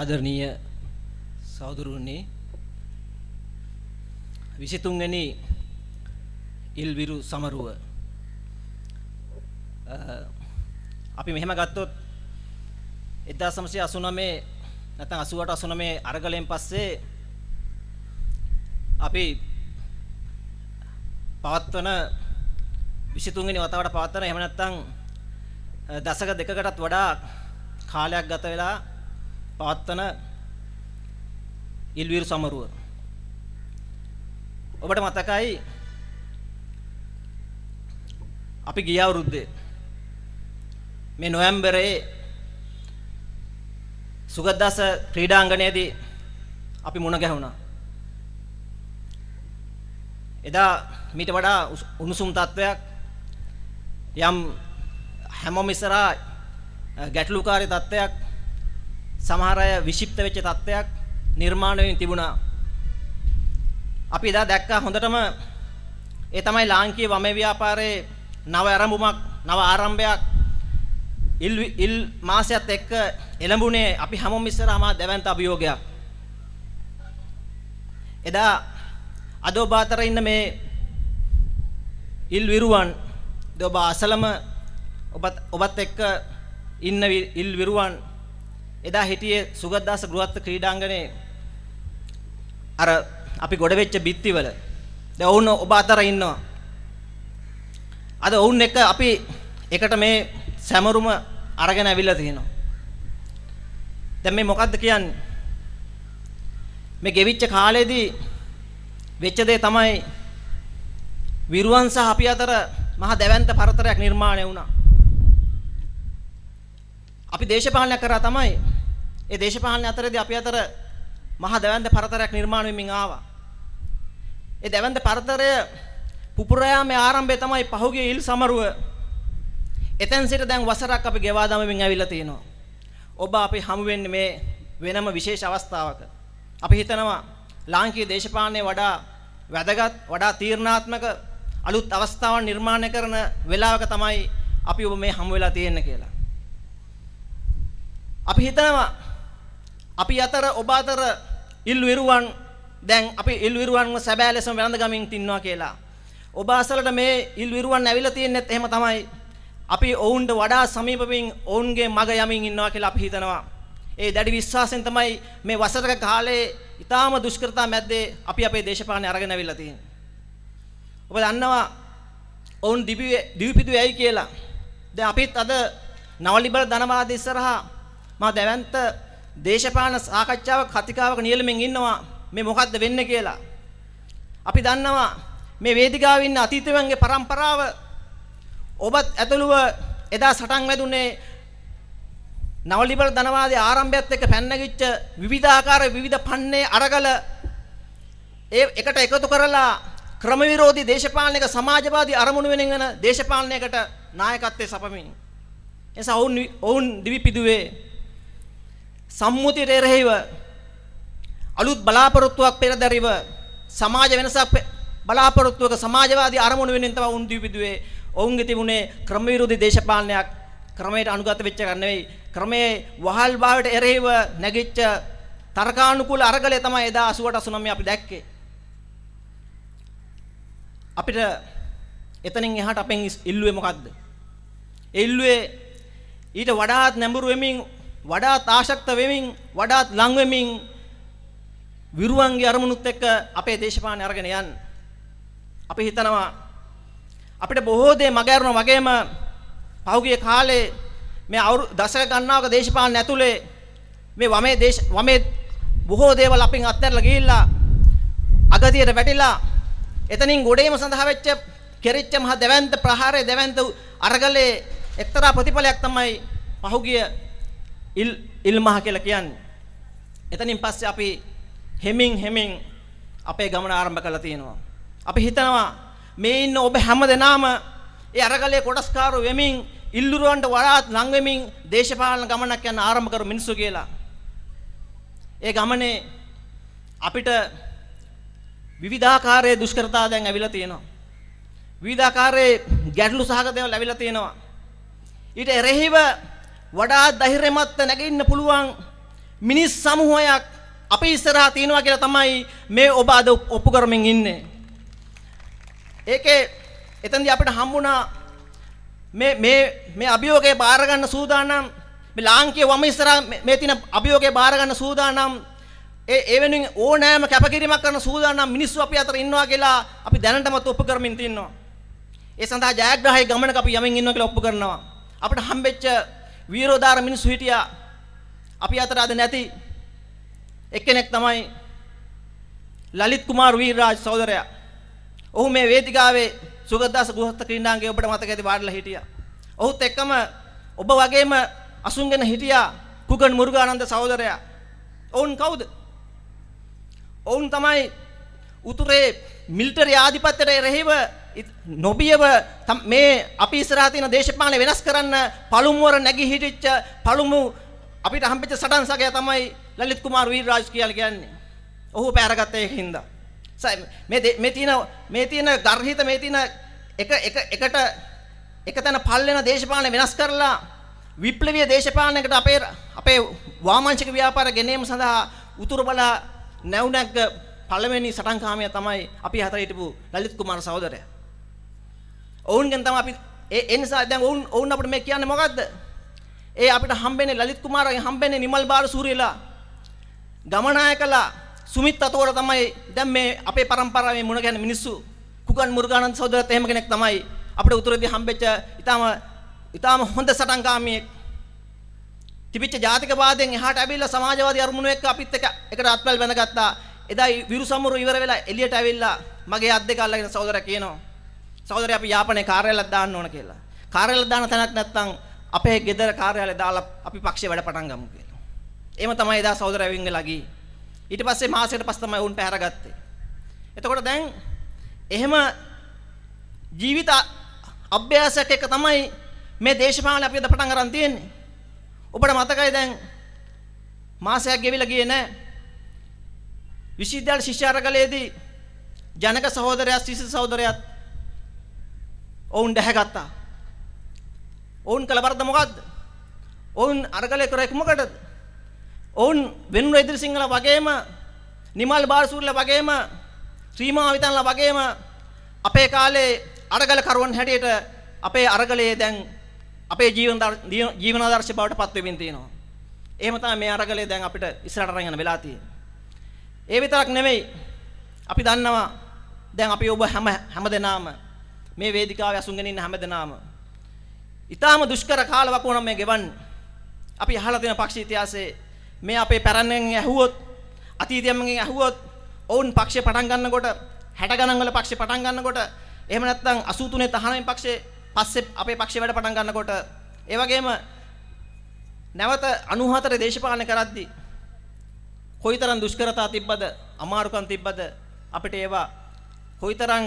ආදරණීය සහෝදරුවනි 23 වෙනි ඉල්විරු සමරුව අපි මෙහෙම ගත්තොත් 1989 නැත්නම් 88 89 අරගලයෙන් පස්සේ අපි පවත්වන 23 වෙනි වතාවට පවත්වන එහෙම නැත්නම් දශක දෙකකටත් වඩා කාලයක් ගත වෙලා පවත්වන ඉල්වීරු සමරුව ඔබට මතකයි අපි ගිය අවුරුද්දේ මේ නොවැම්බරේ සුගතදස ක්‍රීඩාංගණයේදී අපි මුණ ගැහුණා. එදා මීට වඩා උණුසුම් තත්වයක් යම් හැමෝම ඉස්සරහා ගැටලුකාරී තත්වයක් සමහර අය විෂිප්ත වෙච්ච තත්ත්වයක් නිර්මාණය වෙමින් තිබුණා. අපි එදා දැක්කා හොඳටම ඒ තමයි ලාංකීය වමේ ව්‍යාපාරයේ නව ආරම්භමක් නව ආරම්භයක් ඉල් ඉල් මාසයත් එක්ක එළඹුණේ අපි හැමෝම ඉස්සරහම දැවැන්ත අභියෝගයක්. එදා අද ඔබ අතර ඉන්න මේ ඉල් විරුවන් ඔබ අසලම ඔබත් ඔබත් එක්ක ඉන්න ඉල් විරුවන් එදා හිටියේ සුගතදාස ගෘහත්ව ක්‍රීඩාංගණේ අර අපි ගොඩ වෙච්ච බිත්තිවල දැන් ඔවුන් ඔබ අතර ඉන්නවා අද ඔවුන් එක අපි එකට මේ සැමරුම අරගෙන අවිල්ලා තියෙනවා දැන් මේ මොකද්ද කියන්නේ මේ ගෙවිච්ච කාලේදී වෙච්ච දේ තමයි විරුවන් සහ අපි අතර මහා දැවැන්ත පරතරයක් නිර්මාණය වුණා අපි දේශපාලනය කරා තමයි ඒ දේශපාලන අතරේදී අපි අතර මහා දැවැන්ත පරතරයක් නිර්මාණය වෙමින් ආවා. ඒ දැවැන්ත පරතරය පුපුරායාමේ ආරම්භය තමයි පහුගිය ඉල් සමරුව. එතෙන් සිට දැන් වසරක් අපි ගෙවා දමමින් ඇවිල්ලා තියෙනවා. ඔබ අපි හමු වෙන්නේ මේ වෙනම විශේෂ අවස්ථාවක. අපි හිතනවා ලාංකීය දේශපාලනයේ වඩා වැදගත් වඩා තීර්ණාත්මක අලුත් අවස්ථාවන් නිර්මාණය කරන වෙලාවක තමයි අපි ඔබ මේ හමු වෙලා තියෙන්නේ කියලා. අපි හිතනවා අපි අතර ඔබ අතර ඉල්විරුවන් දැන් අපි ඉල්විරුවන්ව සැබෑ ලෙසම වැළඳ ගමින් තින්නවා කියලා. ඔබ අසලට මේ ඉල්විරුවන් ඇවිල්ලා තියෙන්නේත් එහෙම තමයි. අපි ඔවුන්ට වඩා සමීප වෙමින් ඔවුන්ගේ මග යමින් ඉන්නවා කියලා අපි හිතනවා. ඒ දැඩි විශ්වාසයෙන් තමයි මේ වසරක කාලේ ඊටාම දුෂ්කරතා මැද්දේ අපි අපේ දේශපාලනය අරගෙන අවිල්ලා තියෙන්නේ. ඔබ දන්නවා ඔවුන් දිවි දිවිපිදුවේ ඇයි කියලා. දැන් අපිත් අද නවලිබල ධනවාද ඉස්සරහා මා දැවැන්ත දේශපාලන සාකච්ඡාවක් කතිකාවක නියලමින් ඉන්නවා මේ මොකද්ද වෙන්නේ කියලා. අපි දන්නවා මේ වේදිකාවේ ඉන්න අතීතයන්ගේ પરම්පරාව ඔබත් ඇතුළුව එදා සටන් වැදුනේ නවලිබල් ධනවාදී ආරම්භයත් එක්ක පැන්නගිච්ච විවිධාකාර විවිධ පන්නේ අරගල ඒ එකට එකතු කරලා ක්‍රමවිරෝධී දේශපාලනික සමාජවාදී අරමුණු වෙනින් යන දේශපාලනයකට නායකත්වයේ සපමින් එසා ඔවුන් ඔවුන් දිවි පිදුවේ සම්මුතියට එරෙහිව අලුත් බලාපොරොත්තුවක් පෙරදරිව සමාජ වෙනසක් බලාපොරොත්තුවක සමාජවාදී අරමුණු වෙනින් තමයි උන් දීපිදුවේ ඔවුන්ගේ තිබුණේ ක්‍රමවිරෝධී දේශපාලනයක් ක්‍රමයට අනුගත වෙච්ච එකක් නෙවෙයි ක්‍රමයේ වහල් භාවයට එරෙහිව නැගිච්ච තර්කානුකූල අරගලය තමයි එදා 88 89 අපි දැක්කේ අපිට එතනින් එහාට අපෙන් ඉල්ලුවේ මොකද්ද ඒ ඉල්ලුවේ ඊට වඩාත් නැඹුරු වෙමින් වඩාත් ආශක්ත වෙමින් වඩාත් ලං වෙමින් විරුවන්ගේ අරමුණුත් එක්ක අපේ දේශපාලනය අරගෙන යන්න අපි හිතනවා අපිට බොහෝ දේ මගහැරන වගේම පහුගිය කාලේ මේ අවුරු දශක ගණනාවක දේශපාලන ඇතුලේ මේ වමේ දේශ වමේ බොහෝ දේවල් අපින් අත්හැරලා ගිහිල්ලා අගතියට වැටිලා එතනින් ගොඩේම සඳහා වෙච්ච කෙරිච්ච මහ දෙවන්ත ප්‍රහාරයේ දෙවන්ත අරගලේ එක්තරා ප්‍රතිඵලයක් තමයි පහුගිය ඉල් ඉල්මහ කියලා කියන්නේ. එතනින් පස්සේ අපි හෙමින් හෙමින් අපේ ගමන ආරම්භ කරලා තියෙනවා. අපි හිතනවා මේ ඉන්න ඔබ හැමදෙනාම ඒ අරගලේ කොටස්කාරු වෙමින් ඉල්ලුරවන්ට වඩාත් ලං වෙමින් දේශපාලන ගමනක් යන ආරම්භ කරු මිනිස්සු කියලා. ඒ ගමනේ අපිට විවිධාකාරයේ දුෂ්කරතා දැන් ඇවිල්ලා තියෙනවා. විවිධාකාරයේ ගැටලු සහගත දේවල් ඇවිල්ලා තියෙනවා. ඊට එරෙහිව වඩා ධෛර්යමත්ව නැගෙන්න පුළුවන් මිනිස් සමූහයක් අපි ඉස්සරහා තියෙනවා කියලා තමයි මේ ඔබ අද ඔප්පු කරමින් ඉන්නේ. ඒකේ එතෙන්දී අපිට හම්බුණා මේ මේ මේ අභියෝගය බාර ගන්න සූදානම් මේ ලාංකීය වම ඉස්සරහා මේ තියෙන අභියෝගය බාර ගන්න සූදානම් ඒ ඒ වෙනුවෙන් ඕනෑම කැපකිරීමක් කරන සූදානම් මිනිස්සු අපි අතර ඉන්නවා කියලා අපි දැනටමත් ඔප්පු කරමින් තින්නවා. ඒ සඳහා ජයග්‍රහයේ ගමනක අපි යමින් ඉන්නවා කියලා ඔප්පු කරනවා. අපිට හම්බෙච්ච වීරෝදාර මිනිස්සු හිටියා. අපි අතර අද නැති එක්කෙනෙක් තමයි ලලිත් කුමාර් වීරරාජ් සහෝදරයා. ඔහු මේ වේදිකාවේ සුගතදාස ගෘහස්ත ක්‍රීඩාංගයේ ඔබට මතක ඇති වාඩිලා හිටියා. ඔහුත් එක්කම ඔබ වගේම අසුන්ගෙන හිටියා කුගන් මුර්ගානන්ද සහෝදරයා. ඔවුන් කවුද? ඔවුන් තමයි උතුරේ මිලිටරි ආධිපත්‍යයට එරෙහිව නොබියව මේ අපි ඉස්සරහා තියෙන දේශපාලන වෙනස් කරන්න පළුමුවර නැගී හිටිච්ච පළුමු අපිට හම්බෙච්ච සටන් සගය තමයි ලලිත් කුමාර වීරරාජ් කියලා කියන්නේ. ඔහු පැහැරගත්ත ඒකින්ද. මේ මේ තියෙන මේ තියෙන ගර්හිත මේ තියෙන එක එක එකට එකතන පල් වෙන දේශපාලන වෙනස් කරලා විප්ලවීය දේශපාලනයකට අපේ අපේ වාමාංශික ව්‍යාපාර ගෙනීම සඳහා උතුරු බලා නැවුනක්ග පළවෙනි සටන්කාමය තමයි අපි හතර හිටපු ලලිත් කුමාර සහෝදරයා. ඔවුන් ගැන තමයි අපි ඒ නිසා දැන් ඔවුන් ඔවුන් අපිට මේ කියන්නේ මොකද්ද? ඒ අපිට හම්බෙන්නේ ලලිත් කුමාරගේ හම්බෙන්නේ නිමල් බාලසූරියලා ගමනායකලා සුමිත් අතෝර තමයි දැන් මේ අපේ પરම්පරාවේ මුණ ගැහෙන මිනිස්සු කුගන් මුර්ගානන්ද සහෝදරත් එහෙම කෙනෙක් තමයි අපිට උතුරේදී හම්බෙච්ච ඊටාම ඊටාම හොඳ සටන්කාමියෙක් තිබිච්ච ජාතිකවාදයෙන් එහාට ඇවිල්ලා සමාජවාදී අරමුණු එක්ක අපිත් එක එකට අත්පල් බැඳගත්තා එදා විරු සමුරු ඉවර වෙලා එළියට ඇවිල්ලා මගේ අත් දෙක අල්ලගෙන සහෝදරයා කියනවා සහෝදරයා අපි යාපනයේ කාර්යාලයක් දාන්න ඕන කියලා. කාර්යාලයක් දාන තැනක් නැත්නම් අපේ ගෙදර කාර්යාලය දාලා අපි පක්ෂේ වැඩ පටන් ගමු කියලා. එහෙම තමයි එදා සහෝදරයා වෙන්ගලා ගියේ. ඊට පස්සේ මාසයකට පස්සේ තමයි වුන් පැහැරගත්තේ. එතකොට දැන් එහෙම ජීවිත අභ්‍යාසයක් එක තමයි මේ දේශපාලන අපි අද පටන් ගන්න තියෙන්නේ. ඔබට මතකයි දැන් මාසයක් ගෙවිලා ගියේ නෑ. විශ්වවිද්‍යාල ශිෂ්‍යාරගලයේදී ජනක සහෝදරයා සිසු සහෝදරයාත් ඔවුන් දැහැගත්තා. ඔවුන් කළ වරද මොකද්ද? ඔවුන් අරගලේ කරේ කුමකටද? ඔවුන් වෙනුර ඉදිරි සිංහල වගේම නිමල් බාරසූරිලා වගේම ශ්‍රීමා විතන්ලා වගේම අපේ කාලේ අරගල කරුවන් හැටියට අපේ අරගලයේ දැන් අපේ ජීවන ජීවනාදර්ශ බවට පත් වෙමින් තියෙනවා. එහෙම තමයි මේ අරගලේ දැන් අපිට ඉස්සරහට අරන් යන වෙලා තියෙන්නේ. ඒ විතරක් නෙමෙයි අපි දන්නවා දැන් අපි ඔබ හැම හැමදෙනාම මේ වේදිකාවේ අසුන්ගෙන ඉන්න හැමදෙනාම. ඊටාම දුෂ්කර කාලවකෝණම් මේ ගෙවන්නේ. අපි අහලා තියෙන පක්ෂ ඉතිහාසයේ මේ අපේ පැරණියන් ඇහුවොත් අතීතයෙන් ඇහුවොත් ඔවුන් පක්ෂේ පටන් ගන්නකොට 60 ගණන් වල පක්ෂේ පටන් ගන්නකොට එහෙම නැත්නම් 83 තහනමෙන් පක්ෂේ පස්සේ අපේ පක්ෂේ වැඩ පටන් ගන්නකොට ඒ වගේම නැවත 94 දේශපාලන කරද්දී කොයිතරම් දුෂ්කරතා තිබ්බද අමාරුකම් තිබ්බද අපිට ඒවා කොයිතරම්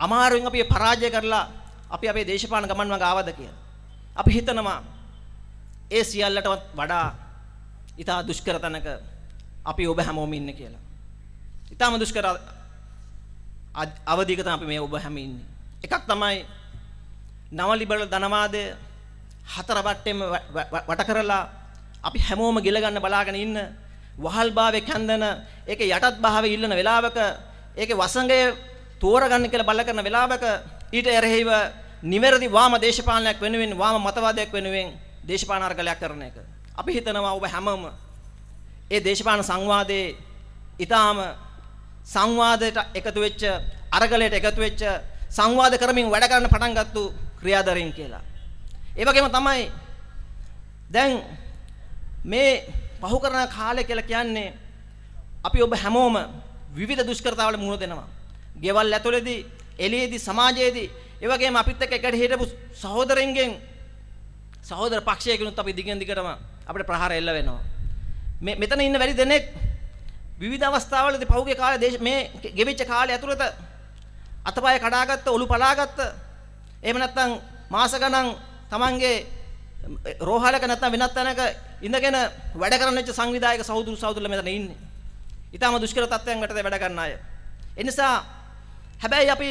අමාරුවෙන් අපි පරාජය කරලා අපි අපේ දේශපාලන ගමන් මඟ ආවද කියලා. අපි හිතනවා ඒ සියල්ලටවත් වඩා ඊටා දුෂ්කර තැනක අපි ඔබ හැමෝම ඉන්නේ කියලා. ඊටාම දුෂ්කර අවධියක තමයි අපි මේ ඔබ හැම ඉන්නේ. එකක් තමයි නව ලිබරල් ධනවාදය හතර වටේම වට කරලා අපි හැමෝම ගිල ගන්න බලාගෙන ඉන්න වහල්භාවයේ කැඳන ඒකේ යටත් භාවයේ ඉල්ලන වෙලාවක ඒකේ වසංගයේ තෝරගන්න කියලා බල කරන වෙලාවක ඊට එරෙහිව නිවැරදි වාම දේශපාලනයක් වෙනුවෙන් වාම මතවාදයක් වෙනුවෙන් දේශපාලන අරගලයක් කරන එක. අපි හිතනවා ඔබ හැමම ඒ දේශපාලන සංවාදයේ ඊටාම සංවාදයට එකතු වෙච්ච අරගලයට එකතු වෙච්ච සංවාද කරමින් වැඩ කරන්න පටන් ගත්තු ක්‍රියාදරයින් කියලා. ඒ වගේම තමයි දැන් මේ පහු කරන කාලය කියලා කියන්නේ අපි ඔබ හැමෝම විවිධ දුෂ්කරතාවල මුහුණ දෙනවා. ගෙවල් ඇතුළේදී එළියේදී සමාජයේදී ඒ වගේම අපිත් එක්ක එකට හිටපු සහෝදරෙන්ගෙන් සහෝදර පක්ෂයකිනුත් අපි දිගින් දිගටම අපිට ප්‍රහාර එල්ල වෙනවා. මේ මෙතන ඉන්න වැඩි දෙනෙක් විවිධ අවස්ථාවලදී පහුගිය කාලේ මේ ගෙවිච්ච කාලය ඇතුළත අතපය කඩාගත්ත, ඔලු පලාගත්ත, එහෙම නැත්නම් මාස ගණන් තමන්ගේ රෝහලක නැත්නම් වෙනත් තැනක ඉඳගෙන වැඩ කරන වෙච්ච සංවිධායක සහෝදරු සහෝදරලා මෙතන ඉන්නේ. ඊටාම දුෂ්කර තත්ත්වයන් යටතේ වැඩ කරන අය. ඒ නිසා හැබැයි අපි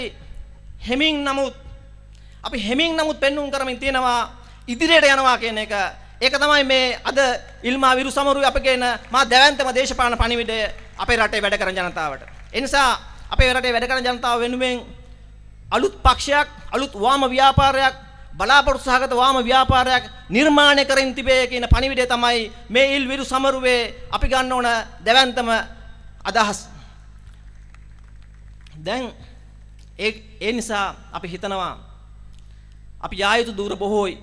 හෙමින් නමුත් අපි හෙමින් නමුත් පෙන්눔 කරමින් තියෙනවා ඉදිරියට යනවා කියන එක. ඒක තමයි මේ අද ඉල්මා විරු සමරුවේ අපගෙන මා දැවැන්තම දේශපාලන පණිවිඩය අපේ රටේ වැඩ කරන ජනතාවට. ඒ නිසා අපේ රටේ වැඩ කරන ජනතාව වෙනුවෙන් අලුත් පක්ෂයක්, අලුත් වාම ව්‍යාපාරයක්, බලාපොරොත්තු සහගත වාම ව්‍යාපාරයක් නිර්මාණය කරමින් තිබේ කියන පණිවිඩය තමයි මේ ඉල් විරු සමරුවේ අපි ගන්න ඕන දැවැන්තම අදහස්. දැන් ඒ ඒ නිසා අපි හිතනවා අපි යා යුතු දුර බොහෝයි.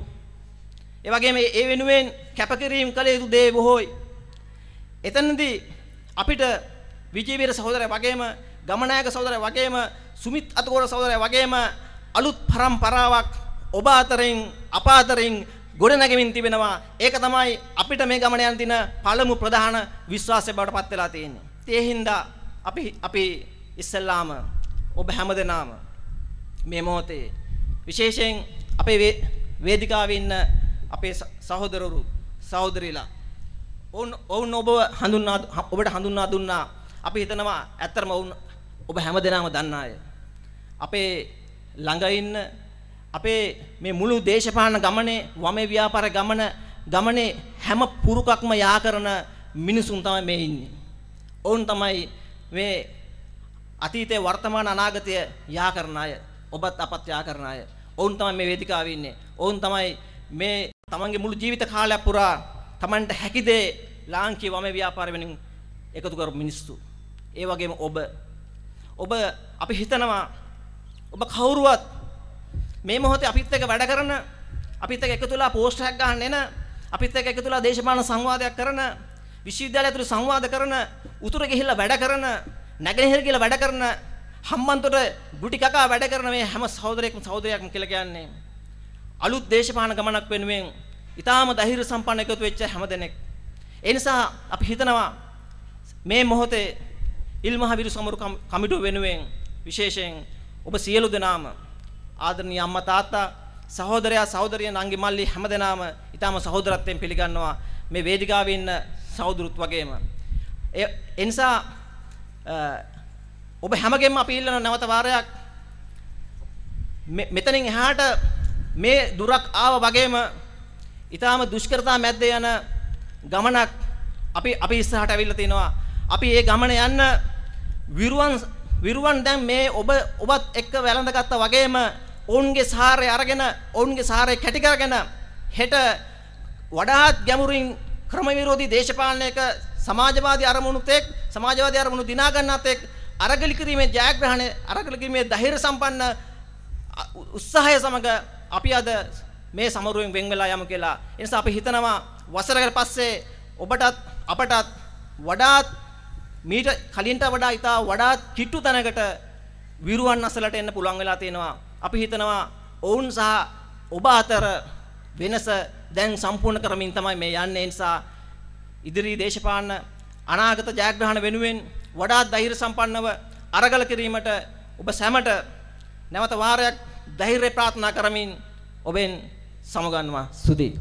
ඒ වගේම ඒ වෙනුවෙන් කැපකිරීම කළ යුතු දේ බොහෝයි. එතනදී අපිට විජේවීර සහෝදරය වගේම ගමනායක සහෝදරය වගේම සුමිත් අතගොඩ සහෝදරය වගේම අලුත් પરම්පරාවක් ඔබ අතරින් අප අතරින් ගොඩනැගෙමින් තිබෙනවා. ඒක තමයි අපිට මේ ගමන යන දින පළමු ප්‍රධාන විශ්වාසය බවට පත් වෙලා තියෙන්නේ. ඒ හින්දා අපි අපි ඉස්සල්ලාම ඔබ හැමදෙනාම මේ මොහොතේ විශේෂයෙන් අපේ වේදිකාවේ ඉන්න අපේ සහෝදරවරු සහෝදරීලා ඔවුන් ඔවුන් ඔබ හඳුන්වා ඔබට හඳුන්වා දුන්නා අපි හිතනවා ඇත්තම ඔවුන් ඔබ හැමදෙනාම දන්න අය අපේ ළඟ ඉන්න අපේ මේ මුළු දේශපාලන ගමනේ වමේ ව්‍යාපාර ගමන ගමනේ හැම පුරුකක්ම යා කරන මිනිසුන් තමයි මේ ඉන්නේ. ඔවුන් තමයි මේ අතීතය වර්තමාන අනාගතය යා කරන අය ඔබත් අපත් යා කරන අය ඔවුන් තමයි මේ වේදිකාවේ ඉන්නේ ඔවුන් තමයි මේ තමන්ගේ මුළු ජීවිත කාලයක් පුරා තමන්ට හැකි දේ ලාංකීය වම ව්‍යාපාර වෙනින් එකතු කරපු මිනිස්සු ඒ වගේම ඔබ ඔබ අපි හිතනවා ඔබ කවුරුවත් මේ මොහොතේ අපිත් එක්ක වැඩ කරන අපිත් එක්ක එකතු වෙලා පෝස්ට් එකක් ගන්න එන අපිත් එක්ක එකතු වෙලා දේශපාලන සංවාදයක් කරන විශ්වවිද්‍යාලය ඇතුළේ සංවාද කරන උතුර ගිහිල්ලා වැඩ කරන නැගෙනහිර කියලා වැඩ කරන හම්බන්තොට ගුටි කකා වැඩ කරන මේ හැම සහෝදරයෙක්ම සහෝදරයෙක්ම කියලා කියන්නේ අලුත් දේශපාලන ගමනක් වෙනුවෙන් ඊටාම දහිර සම්පන්න එකතු වෙච්ච හැම දෙනෙක් ඒ නිසා අපි හිතනවා මේ මොහොතේ ඉල්මහවිරු සමරු කමිටුව වෙනුවෙන් විශේෂයෙන් ඔබ සියලු දෙනාම ආදරණීය අම්මා තාත්තා සහෝදරයා සහෝදරියන් අංගි මල්ලි හැමදෙනාම ඊටාම සහෝදරත්වයෙන් පිළිගන්නවා මේ වේදිකාවේ ඉන්න සහෝදරුත් වගේම ඒ නිසා ඔබ හැමගෙම අපි ඉල්ලන නැවත වාරයක් මෙතනින් එහාට මේ දුරක් ආව වගේම ඊටාම දුෂ්කරතා මැද්ද යන ගමනක් අපි අපි ඉස්සරහට ඇවිල්ලා තිනවා. අපි මේ ගමන යන්න විරුවන් විරුවන් දැන් මේ ඔබ ඔබත් එක්ක වැළඳගත්තා වගේම ඔවුන්ගේ සාරය අරගෙන ඔවුන්ගේ සාරය කැටි කරගෙන හෙට වඩාත් ගැඹුරින් ක්‍රමවිරෝධී දේශපාලනයක සමාජවාදී අරමුණු තෙක් සමාජවාදී අරමුණු දිනා ගන්නා තෙක් අරගලි කිරීමේ ජයග්‍රහණය අරගලි කිරීමේ ධෛර්ය සම්පන්න උත්සාහය සමග අපි අද මේ සමරුවෙන් වෙන් වෙලා යමු කියලා. ඒ නිසා අපි හිතනවා වසරකට පස්සේ ඔබටත් අපටත් වඩාත් මීට කලින්ට වඩා ඉතා වඩාත් කිට්ටු තැනකට විරුවන් අසලට එන්න පුළුවන් වෙලා තියෙනවා. අපි හිතනවා ඔවුන් සහ ඔබ අතර වෙනස දැන් සම්පූර්ණ කරමින් තමයි මේ යන්නේ. නිසා ඉදිරි දේශපාලන අනාගත ජයග්‍රහණ වෙනුවෙන් වඩාත් ධෛර්ය සම්පන්නව අරගල කිරීමට ඔබ සැමට නැවත වාරයක් ධෛර්ය ප්‍රාර්ථනා කරමින් ඔබෙන් සමුගන්නවා සුදී